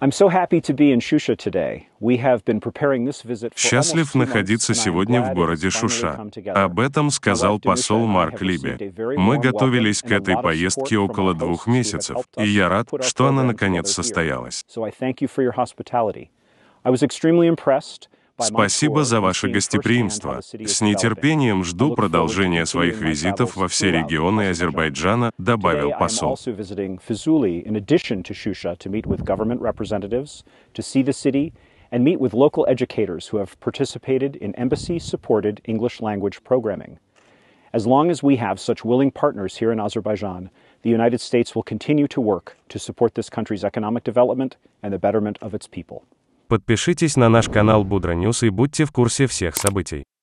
Счастлив находиться сегодня в городе Шуша. Об этом сказал посол Марк Либи. Мы готовились к этой поездке около двух месяцев, и я рад, что она наконец состоялась. Спасибо за ваше гостеприимство. С нетерпением жду продолжения своих визитов во все регионы Азербайджана, добавил посол. and meet with local educators who have participated in embassy-supported English-language programming. As long as we have such willing partners here in Azerbaijan, the United States will continue to work to support this country's economic development and the betterment of its people. Подпишитесь на наш канал Будра News и будьте в курсе всех событий.